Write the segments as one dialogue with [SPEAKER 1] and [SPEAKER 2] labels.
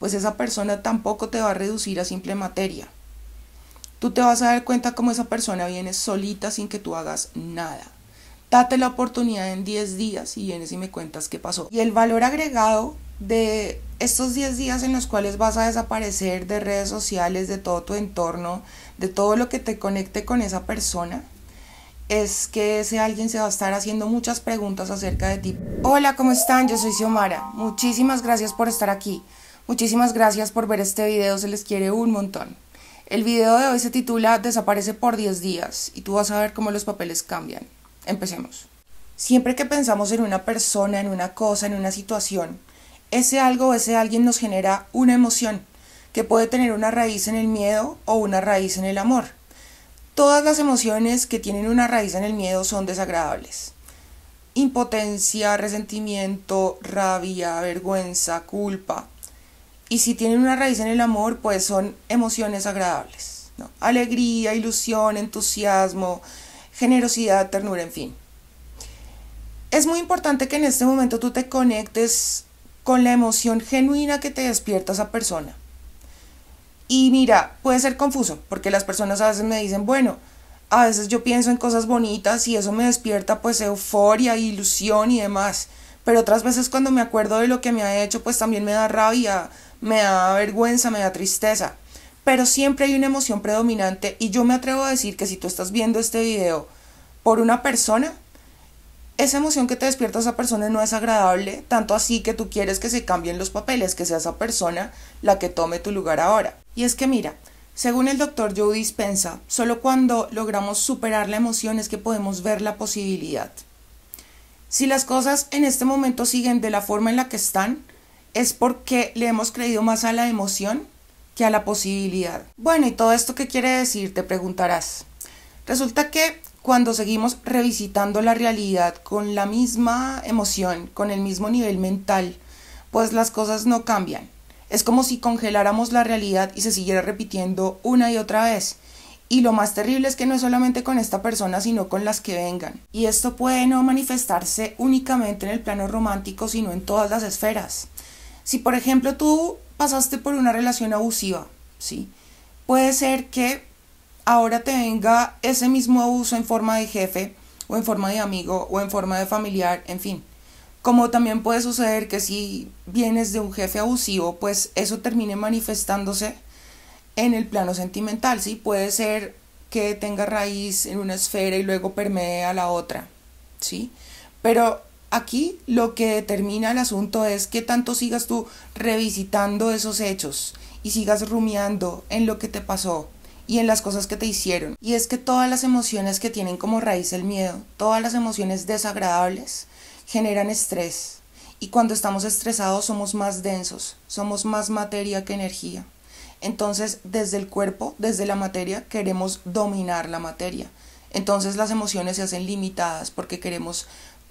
[SPEAKER 1] pues esa persona tampoco te va a reducir a simple materia. Tú te vas a dar cuenta cómo esa persona viene solita sin que tú hagas nada. Date la oportunidad en 10 días y vienes y me cuentas qué pasó. Y el valor agregado de estos 10 días en los cuales vas a desaparecer de redes sociales, de todo tu entorno, de todo lo que te conecte con esa persona, es que ese alguien se va a estar haciendo muchas preguntas acerca de ti. Hola, ¿cómo están? Yo soy Xiomara. Muchísimas gracias por estar aquí. Muchísimas gracias por ver este video, se les quiere un montón. El video de hoy se titula Desaparece por 10 días y tú vas a ver cómo los papeles cambian. Empecemos. Siempre que pensamos en una persona, en una cosa, en una situación, ese algo o ese alguien nos genera una emoción que puede tener una raíz en el miedo o una raíz en el amor. Todas las emociones que tienen una raíz en el miedo son desagradables. Impotencia, resentimiento, rabia, vergüenza, culpa, y si tienen una raíz en el amor, pues son emociones agradables. ¿no? Alegría, ilusión, entusiasmo, generosidad, ternura, en fin. Es muy importante que en este momento tú te conectes con la emoción genuina que te despierta esa persona. Y mira, puede ser confuso, porque las personas a veces me dicen, bueno, a veces yo pienso en cosas bonitas y eso me despierta pues euforia, ilusión y demás. Pero otras veces cuando me acuerdo de lo que me ha hecho, pues también me da rabia, me da vergüenza, me da tristeza. Pero siempre hay una emoción predominante y yo me atrevo a decir que si tú estás viendo este video por una persona, esa emoción que te despierta a esa persona no es agradable, tanto así que tú quieres que se cambien los papeles, que sea esa persona la que tome tu lugar ahora. Y es que mira, según el doctor Joe Dispensa, solo cuando logramos superar la emoción es que podemos ver la posibilidad. Si las cosas en este momento siguen de la forma en la que están, es porque le hemos creído más a la emoción que a la posibilidad. Bueno, ¿y todo esto qué quiere decir? Te preguntarás. Resulta que cuando seguimos revisitando la realidad con la misma emoción, con el mismo nivel mental, pues las cosas no cambian. Es como si congeláramos la realidad y se siguiera repitiendo una y otra vez. Y lo más terrible es que no es solamente con esta persona, sino con las que vengan. Y esto puede no manifestarse únicamente en el plano romántico, sino en todas las esferas. Si por ejemplo tú pasaste por una relación abusiva, ¿sí? Puede ser que ahora te venga ese mismo abuso en forma de jefe, o en forma de amigo, o en forma de familiar, en fin. Como también puede suceder que si vienes de un jefe abusivo, pues eso termine manifestándose en el plano sentimental, ¿sí? Puede ser que tenga raíz en una esfera y luego permee a la otra, ¿sí? Pero aquí lo que determina el asunto es que tanto sigas tú revisitando esos hechos y sigas rumiando en lo que te pasó y en las cosas que te hicieron. Y es que todas las emociones que tienen como raíz el miedo, todas las emociones desagradables, generan estrés. Y cuando estamos estresados somos más densos, somos más materia que energía. Entonces, desde el cuerpo, desde la materia, queremos dominar la materia. Entonces las emociones se hacen limitadas porque queremos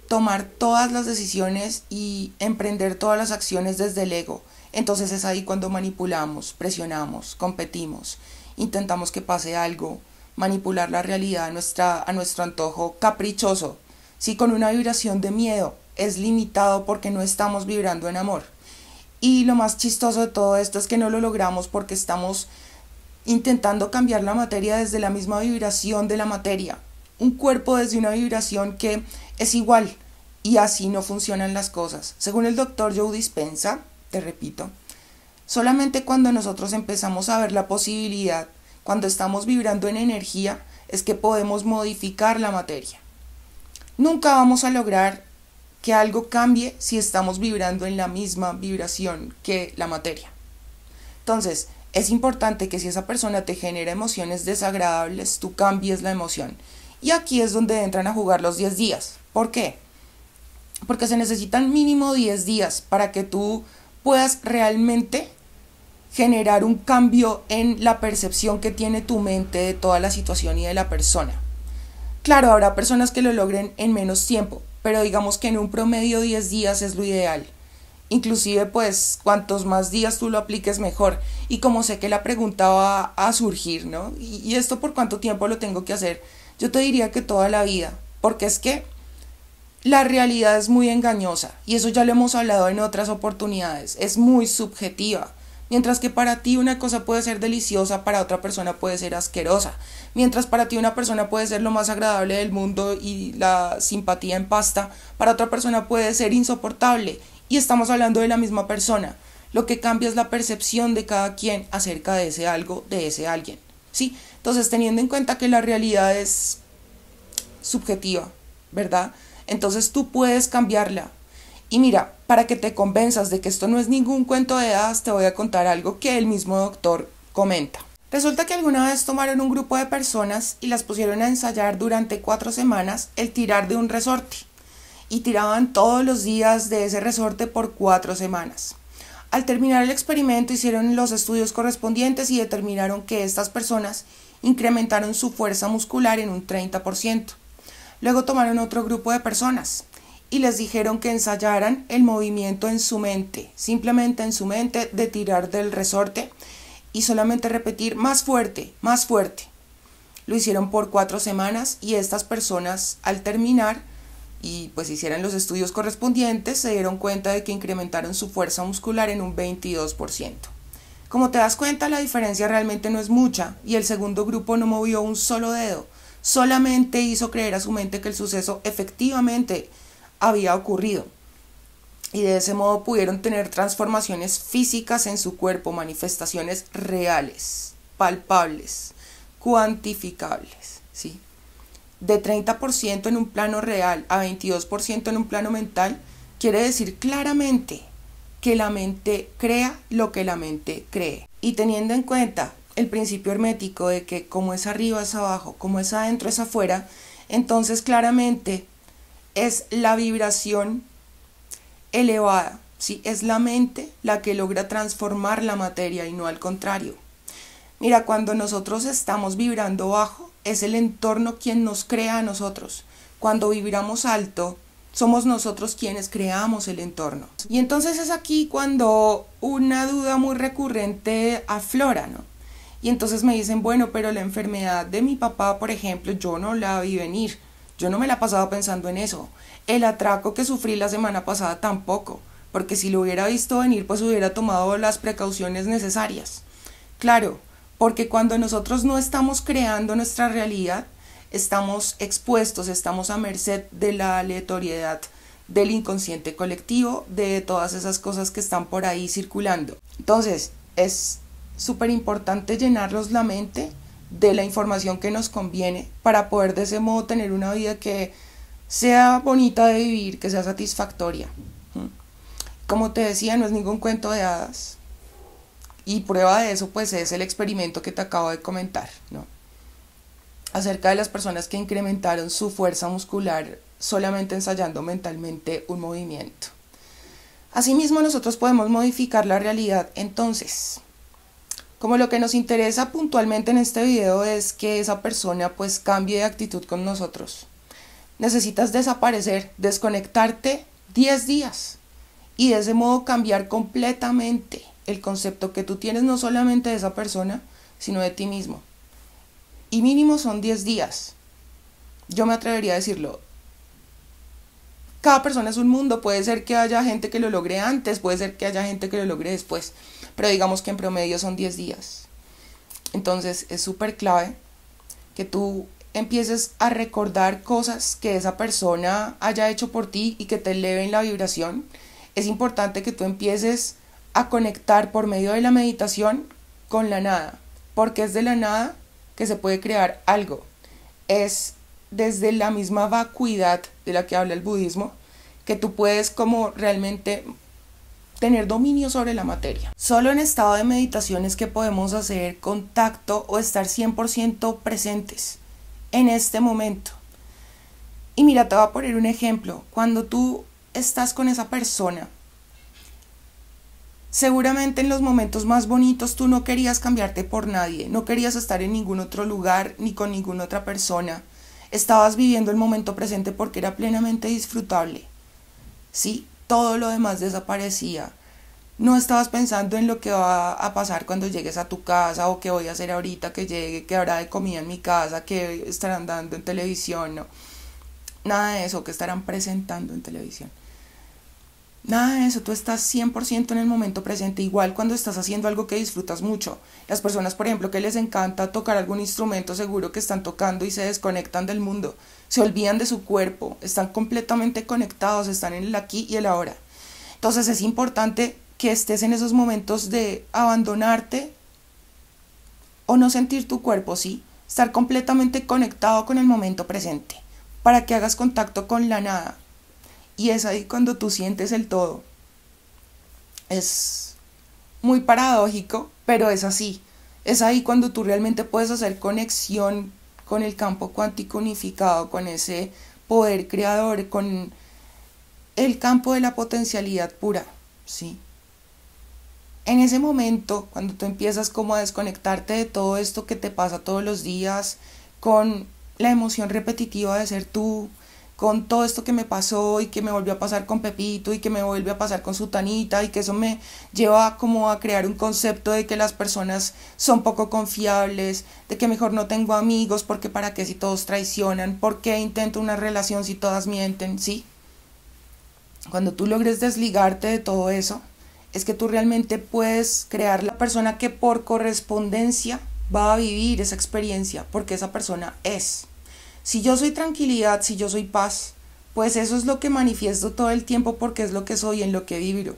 [SPEAKER 1] tomar todas las decisiones y emprender todas las acciones desde el ego. Entonces es ahí cuando manipulamos, presionamos, competimos, intentamos que pase algo, manipular la realidad a, a nuestro antojo caprichoso. Si con una vibración de miedo es limitado porque no estamos vibrando en amor. Y lo más chistoso de todo esto es que no lo logramos porque estamos intentando cambiar la materia desde la misma vibración de la materia. Un cuerpo desde una vibración que es igual y así no funcionan las cosas. Según el doctor Joe Dispensa, te repito, solamente cuando nosotros empezamos a ver la posibilidad, cuando estamos vibrando en energía, es que podemos modificar la materia. Nunca vamos a lograr que algo cambie si estamos vibrando en la misma vibración que la materia. Entonces, es importante que si esa persona te genera emociones desagradables, tú cambies la emoción. Y aquí es donde entran a jugar los 10 días. ¿Por qué? Porque se necesitan mínimo 10 días para que tú puedas realmente generar un cambio en la percepción que tiene tu mente de toda la situación y de la persona. Claro, habrá personas que lo logren en menos tiempo, pero digamos que en un promedio 10 días es lo ideal. Inclusive pues cuantos más días tú lo apliques mejor. Y como sé que la pregunta va a surgir, ¿no? ¿Y, esto por cuánto tiempo lo tengo que hacer? Yo te diría que toda la vida, porque es que la realidad es muy engañosa y eso ya lo hemos hablado en otras oportunidades, es muy subjetiva. Mientras que para ti una cosa puede ser deliciosa, para otra persona puede ser asquerosa. Mientras para ti una persona puede ser lo más agradable del mundo y la simpatía en pasta, para otra persona puede ser insoportable. Y estamos hablando de la misma persona. Lo que cambia es la percepción de cada quien acerca de ese algo, de ese alguien. ¿Sí? Entonces, teniendo en cuenta que la realidad es subjetiva, ¿verdad? Entonces tú puedes cambiarla. Y mira, para que te convenzas de que esto no es ningún cuento de hadas, te voy a contar algo que el mismo doctor comenta. Resulta que alguna vez tomaron un grupo de personas y las pusieron a ensayar durante cuatro semanas el tirar de un resorte y tiraban todos los días de ese resorte por cuatro semanas. Al terminar el experimento hicieron los estudios correspondientes y determinaron que estas personas incrementaron su fuerza muscular en un 30%. Luego tomaron otro grupo de personas y les dijeron que ensayaran el movimiento en su mente, simplemente en su mente de tirar del resorte y solamente repetir más fuerte, más fuerte. Lo hicieron por cuatro semanas y estas personas al terminar y pues hicieron los estudios correspondientes se dieron cuenta de que incrementaron su fuerza muscular en un 22%. Como te das cuenta la diferencia realmente no es mucha y el segundo grupo no movió un solo dedo, solamente hizo creer a su mente que el suceso efectivamente había ocurrido y de ese modo pudieron tener transformaciones físicas en su cuerpo, manifestaciones reales, palpables, cuantificables, ¿sí? De 30% en un plano real a 22% en un plano mental, quiere decir claramente que la mente crea lo que la mente cree. Y teniendo en cuenta el principio hermético de que como es arriba es abajo, como es adentro es afuera, entonces claramente es la vibración elevada, ¿sí? es la mente la que logra transformar la materia y no al contrario. Mira, cuando nosotros estamos vibrando bajo, es el entorno quien nos crea a nosotros. Cuando vibramos alto, somos nosotros quienes creamos el entorno. Y entonces es aquí cuando una duda muy recurrente aflora, ¿no? Y entonces me dicen, bueno, pero la enfermedad de mi papá, por ejemplo, yo no la vi venir. Yo no me la pasado pensando en eso. El atraco que sufrí la semana pasada tampoco, porque si lo hubiera visto venir pues hubiera tomado las precauciones necesarias. Claro, porque cuando nosotros no estamos creando nuestra realidad, estamos expuestos, estamos a merced de la aleatoriedad del inconsciente colectivo, de todas esas cosas que están por ahí circulando. Entonces, es súper importante llenarlos la mente de la información que nos conviene para poder de ese modo tener una vida que sea bonita de vivir, que sea satisfactoria. ¿Mm? Como te decía, no es ningún cuento de hadas. Y prueba de eso pues es el experimento que te acabo de comentar, ¿no? Acerca de las personas que incrementaron su fuerza muscular solamente ensayando mentalmente un movimiento. Asimismo, nosotros podemos modificar la realidad entonces. Como lo que nos interesa puntualmente en este video es que esa persona pues cambie de actitud con nosotros. Necesitas desaparecer, desconectarte 10 días y de ese modo cambiar completamente el concepto que tú tienes no solamente de esa persona, sino de ti mismo. Y mínimo son 10 días. Yo me atrevería a decirlo, cada persona es un mundo, puede ser que haya gente que lo logre antes, puede ser que haya gente que lo logre después pero digamos que en promedio son 10 días. Entonces es súper clave que tú empieces a recordar cosas que esa persona haya hecho por ti y que te eleven la vibración. Es importante que tú empieces a conectar por medio de la meditación con la nada, porque es de la nada que se puede crear algo. Es desde la misma vacuidad de la que habla el budismo que tú puedes como realmente tener dominio sobre la materia. Solo en estado de meditación es que podemos hacer contacto o estar 100% presentes en este momento. Y mira, te voy a poner un ejemplo. Cuando tú estás con esa persona, seguramente en los momentos más bonitos tú no querías cambiarte por nadie, no querías estar en ningún otro lugar ni con ninguna otra persona. Estabas viviendo el momento presente porque era plenamente disfrutable. ¿Sí? todo lo demás desaparecía. No estabas pensando en lo que va a pasar cuando llegues a tu casa o qué voy a hacer ahorita que llegue, qué habrá de comida en mi casa, qué estarán dando en televisión, no. Nada de eso, que estarán presentando en televisión. Nada de eso, tú estás 100% en el momento presente, igual cuando estás haciendo algo que disfrutas mucho. Las personas, por ejemplo, que les encanta tocar algún instrumento, seguro que están tocando y se desconectan del mundo se olvidan de su cuerpo, están completamente conectados, están en el aquí y el ahora. Entonces es importante que estés en esos momentos de abandonarte o no sentir tu cuerpo, ¿sí? Estar completamente conectado con el momento presente para que hagas contacto con la nada. Y es ahí cuando tú sientes el todo. Es muy paradójico, pero es así. Es ahí cuando tú realmente puedes hacer conexión con el campo cuántico unificado, con ese poder creador, con el campo de la potencialidad pura, ¿sí? En ese momento, cuando tú empiezas como a desconectarte de todo esto que te pasa todos los días, con la emoción repetitiva de ser tú, con todo esto que me pasó y que me volvió a pasar con Pepito y que me volvió a pasar con Sutanita y que eso me lleva como a crear un concepto de que las personas son poco confiables, de que mejor no tengo amigos porque para qué si todos traicionan, por qué intento una relación si todas mienten, ¿sí? Cuando tú logres desligarte de todo eso, es que tú realmente puedes crear la persona que por correspondencia va a vivir esa experiencia porque esa persona es. Si yo soy tranquilidad, si yo soy paz, pues eso es lo que manifiesto todo el tiempo porque es lo que soy, en lo que vibro.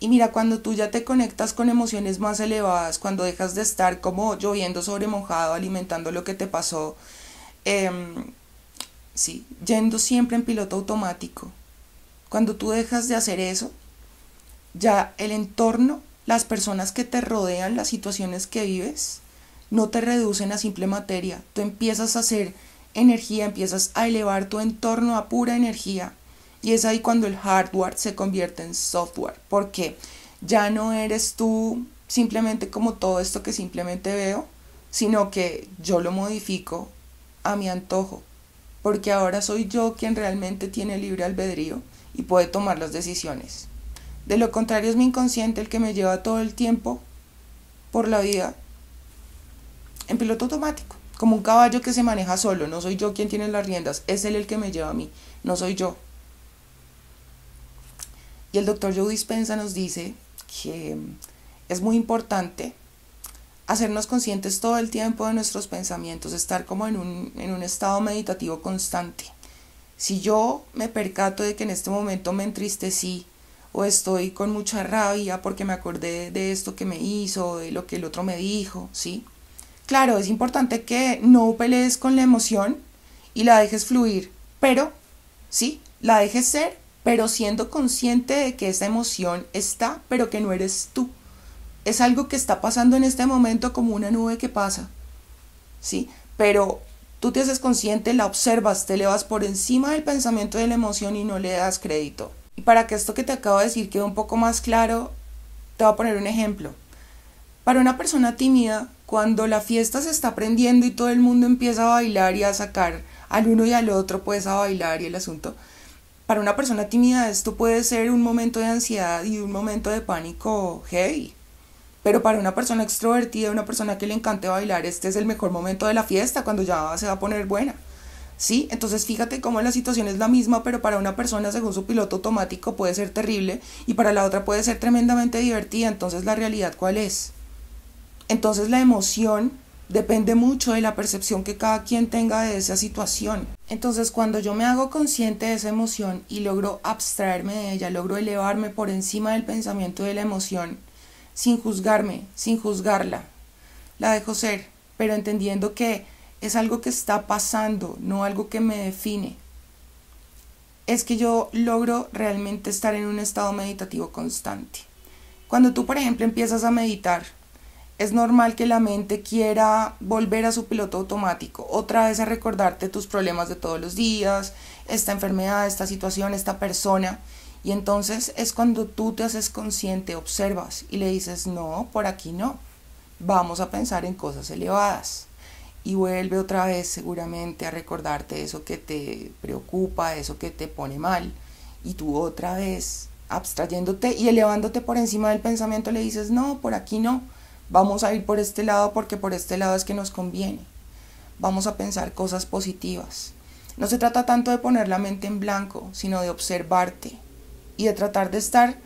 [SPEAKER 1] Y mira, cuando tú ya te conectas con emociones más elevadas, cuando dejas de estar como lloviendo sobre mojado, alimentando lo que te pasó, em, sí, yendo siempre en piloto automático, cuando tú dejas de hacer eso, ya el entorno, las personas que te rodean, las situaciones que vives, no te reducen a simple materia. Tú empiezas a ser energía empiezas a elevar tu entorno a pura energía. Y es ahí cuando el hardware se convierte en software. porque Ya no eres tú simplemente como todo esto que simplemente veo, sino que yo lo modifico a mi antojo. Porque ahora soy yo quien realmente tiene libre albedrío y puede tomar las decisiones. De lo contrario es mi inconsciente el que me lleva todo el tiempo por la vida en piloto automático como un caballo que se maneja solo, no soy yo quien tiene las riendas, es él el que me lleva a mí, no soy yo. Y el doctor Joe Dispensa nos dice que mm, es muy importante hacernos conscientes todo el tiempo de nuestros pensamientos, estar como en un, en un estado meditativo constante. Si yo me percato de que en este momento me entristecí o estoy con mucha rabia porque me acordé de esto que me hizo, de lo que el otro me dijo, ¿sí? Claro, es importante que no pelees con la emoción y la dejes fluir, pero, sí, la dejes ser, pero siendo consciente de que esa emoción está, pero que no eres tú. Es algo que está pasando en este momento como una nube que pasa, sí, pero tú te haces consciente, la observas, te vas por encima del pensamiento de la emoción y no le das crédito. Y para que esto que te acabo de decir quede un poco más claro, te voy a poner un ejemplo. Para una persona tímida, cuando la fiesta se está prendiendo y todo el mundo empieza a bailar y a sacar al uno y al otro pues a bailar y el asunto, para una persona tímida esto puede ser un momento de ansiedad y un momento de pánico hey Pero para una persona extrovertida, una persona que le encante bailar, este es el mejor momento de la fiesta, cuando ya se va a poner buena. ¿Sí? Entonces fíjate cómo la situación es la misma, pero para una persona según su piloto automático puede ser terrible y para la otra puede ser tremendamente divertida. Entonces la realidad cuál es? Entonces la emoción depende mucho de la percepción que cada quien tenga de esa situación. Entonces cuando yo me hago consciente de esa emoción y logro abstraerme de ella, logro elevarme por encima del pensamiento de la emoción, sin juzgarme, sin juzgarla, la dejo ser, pero entendiendo que es algo que está pasando, no algo que me define. Es que yo logro realmente estar en un estado meditativo constante. Cuando tú, por ejemplo, empiezas a meditar, es normal que la mente quiera volver a su piloto automático, otra vez a recordarte tus problemas de todos los días, esta enfermedad, esta situación, esta persona. Y entonces es cuando tú te haces consciente, observas y le dices, no, por aquí no. Vamos a pensar en cosas elevadas. Y vuelve otra vez seguramente a recordarte eso que te preocupa, eso que te pone mal. Y tú otra vez abstrayéndote y elevándote por encima del pensamiento le dices, no, por aquí no Vamos a ir por este lado porque por este lado es que nos conviene. Vamos a pensar cosas positivas. No se trata tanto de poner la mente en blanco, sino de observarte y de tratar de estar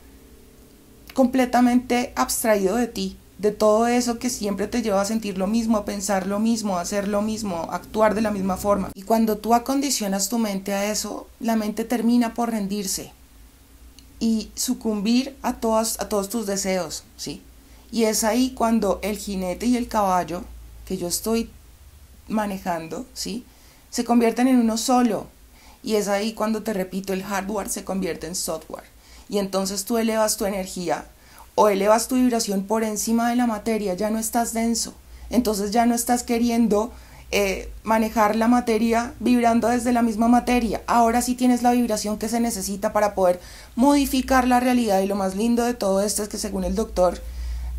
[SPEAKER 1] completamente abstraído de ti, de todo eso que siempre te lleva a sentir lo mismo, a pensar lo mismo, a hacer lo mismo, a actuar de la misma forma. Y cuando tú acondicionas tu mente a eso, la mente termina por rendirse y sucumbir a, todas, a todos tus deseos, ¿sí? Y es ahí cuando el jinete y el caballo que yo estoy manejando, ¿sí? Se convierten en uno solo. Y es ahí cuando, te repito, el hardware se convierte en software. Y entonces tú elevas tu energía o elevas tu vibración por encima de la materia, ya no estás denso. Entonces ya no estás queriendo eh, manejar la materia vibrando desde la misma materia. Ahora sí tienes la vibración que se necesita para poder modificar la realidad. Y lo más lindo de todo esto es que según el doctor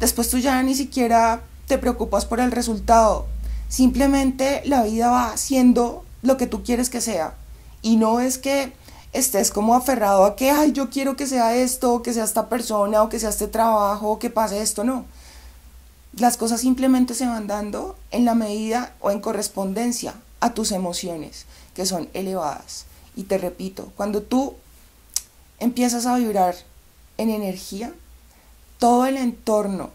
[SPEAKER 1] Después tú ya ni siquiera te preocupas por el resultado. Simplemente la vida va haciendo lo que tú quieres que sea. Y no es que estés como aferrado a que, ay, yo quiero que sea esto, que sea esta persona, o que sea este trabajo, o que pase esto, no. Las cosas simplemente se van dando en la medida o en correspondencia a tus emociones, que son elevadas. Y te repito, cuando tú empiezas a vibrar en energía, todo el entorno,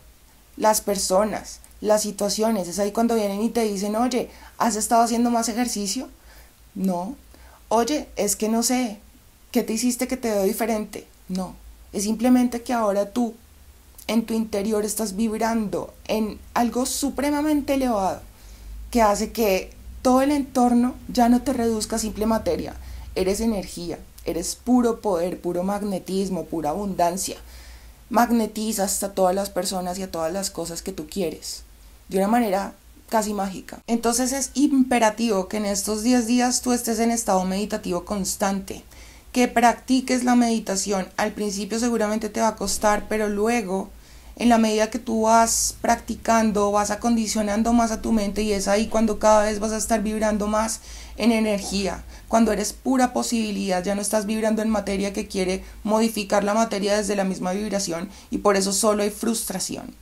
[SPEAKER 1] las personas, las situaciones. Es ahí cuando vienen y te dicen, oye, ¿has estado haciendo más ejercicio? No. Oye, es que no sé, ¿qué te hiciste que te veo diferente? No. Es simplemente que ahora tú, en tu interior, estás vibrando en algo supremamente elevado que hace que todo el entorno ya no te reduzca a simple materia. Eres energía, eres puro poder, puro magnetismo, pura abundancia magnetizas a todas las personas y a todas las cosas que tú quieres, de una manera casi mágica. Entonces es imperativo que en estos 10 días tú estés en estado meditativo constante, que practiques la meditación. Al principio seguramente te va a costar, pero luego, en la medida que tú vas practicando, vas acondicionando más a tu mente y es ahí cuando cada vez vas a estar vibrando más en energía. Cuando eres pura posibilidad, ya no estás vibrando en materia que quiere modificar la materia desde la misma vibración y por eso solo hay frustración.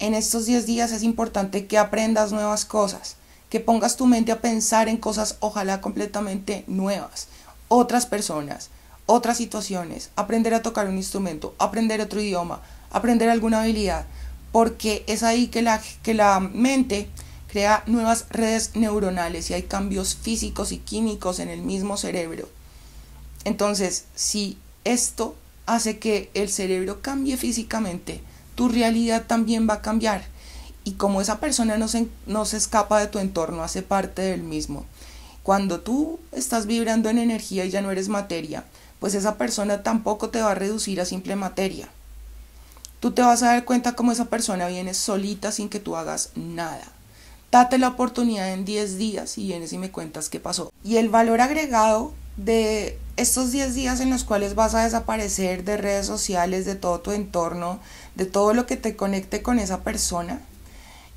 [SPEAKER 1] En estos 10 días es importante que aprendas nuevas cosas, que pongas tu mente a pensar en cosas ojalá completamente nuevas, otras personas, otras situaciones, aprender a tocar un instrumento, aprender otro idioma, aprender alguna habilidad, porque es ahí que la, que la mente crea nuevas redes neuronales y hay cambios físicos y químicos en el mismo cerebro. Entonces, si esto hace que el cerebro cambie físicamente, tu realidad también va a cambiar. Y como esa persona no se, no se escapa de tu entorno, hace parte del mismo. Cuando tú estás vibrando en energía y ya no eres materia, pues esa persona tampoco te va a reducir a simple materia. Tú te vas a dar cuenta como esa persona viene solita sin que tú hagas nada date la oportunidad en 10 días y vienes y me cuentas qué pasó. Y el valor agregado de estos 10 días en los cuales vas a desaparecer de redes sociales, de todo tu entorno, de todo lo que te conecte con esa persona,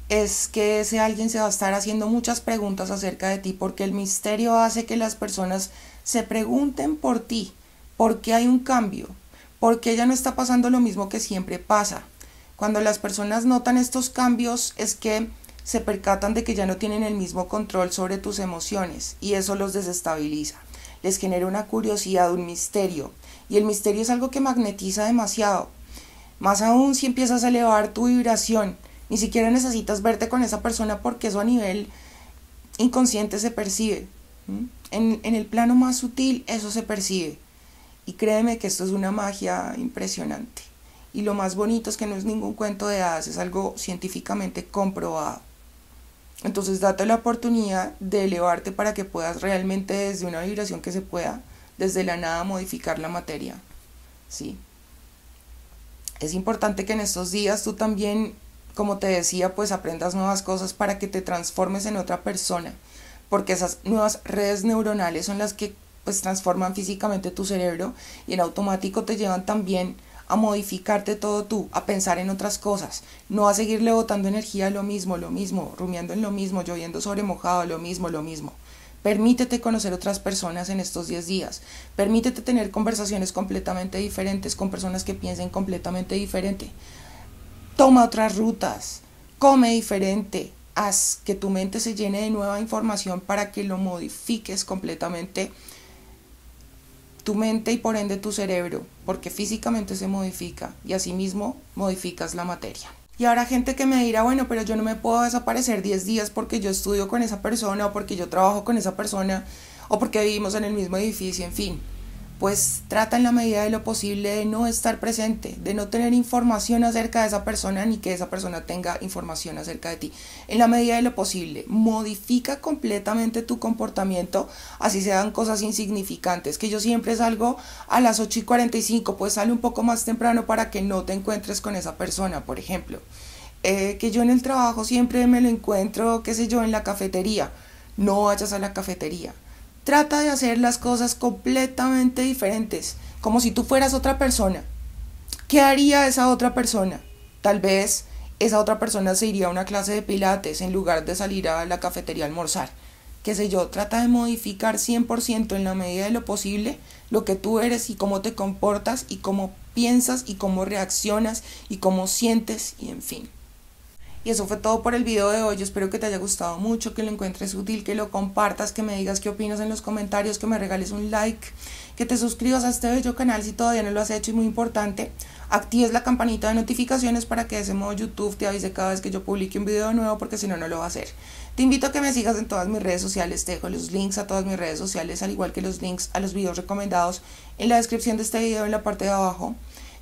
[SPEAKER 1] es que ese alguien se va a estar haciendo muchas preguntas acerca de ti porque el misterio hace que las personas se pregunten por ti, por qué hay un cambio, por qué ya no está pasando lo mismo que siempre pasa. Cuando las personas notan estos cambios es que se percatan de que ya no tienen el mismo control sobre tus emociones y eso los desestabiliza. Les genera una curiosidad, un misterio. Y el misterio es algo que magnetiza demasiado. Más aún si empiezas a elevar tu vibración. Ni siquiera necesitas verte con esa persona porque eso a nivel inconsciente se percibe. En, en el plano más sutil eso se percibe. Y créeme que esto es una magia impresionante. Y lo más bonito es que no es ningún cuento de hadas, es algo científicamente comprobado. Entonces date la oportunidad de elevarte para que puedas realmente desde una vibración que se pueda, desde la nada, modificar la materia. ¿Sí? Es importante que en estos días tú también, como te decía, pues aprendas nuevas cosas para que te transformes en otra persona, porque esas nuevas redes neuronales son las que pues transforman físicamente tu cerebro y en automático te llevan también a modificarte todo tú, a pensar en otras cosas, no a seguirle botando energía a lo mismo, lo mismo, rumiando en lo mismo, lloviendo sobre mojado, lo mismo, lo mismo. Permítete conocer otras personas en estos 10 días. Permítete tener conversaciones completamente diferentes con personas que piensen completamente diferente. Toma otras rutas. Come diferente. Haz que tu mente se llene de nueva información para que lo modifiques completamente tu mente y por ende tu cerebro, porque físicamente se modifica y asimismo modificas la materia. Y ahora gente que me dirá, bueno, pero yo no me puedo desaparecer 10 días porque yo estudio con esa persona o porque yo trabajo con esa persona o porque vivimos en el mismo edificio, en fin pues trata en la medida de lo posible de no estar presente, de no tener información acerca de esa persona ni que esa persona tenga información acerca de ti. En la medida de lo posible, modifica completamente tu comportamiento, así sean cosas insignificantes, que yo siempre salgo a las 8 y 45, pues sale un poco más temprano para que no te encuentres con esa persona, por ejemplo. Eh, que yo en el trabajo siempre me lo encuentro, qué sé yo, en la cafetería. No vayas a la cafetería Trata de hacer las cosas completamente diferentes, como si tú fueras otra persona. ¿Qué haría esa otra persona? Tal vez esa otra persona se iría a una clase de pilates en lugar de salir a la cafetería a almorzar. Qué sé yo, trata de modificar 100% en la medida de lo posible lo que tú eres y cómo te comportas y cómo piensas y cómo reaccionas y cómo sientes y en fin. Y eso fue todo por el video de hoy. espero que te haya gustado mucho, que lo encuentres útil, que lo compartas, que me digas qué opinas en los comentarios, que me regales un like, que te suscribas a este bello canal si todavía no lo has hecho y muy importante, actives la campanita de notificaciones para que de ese modo YouTube te avise cada vez que yo publique un video nuevo porque si no, no lo va a hacer. Te invito a que me sigas en todas mis redes sociales, te dejo los links a todas mis redes sociales, al igual que los links a los videos recomendados en la descripción de este video en la parte de abajo.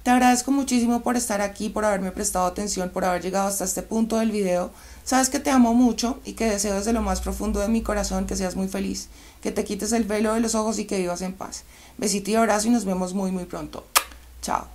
[SPEAKER 1] Te agradezco muchísimo por estar aquí, por haberme prestado atención, por haber llegado hasta este punto del video. Sabes que te amo mucho y que deseo desde lo más profundo de mi corazón que seas muy feliz, que te quites el velo de los ojos y que vivas en paz. Besito y abrazo y nos vemos muy muy pronto. Chao.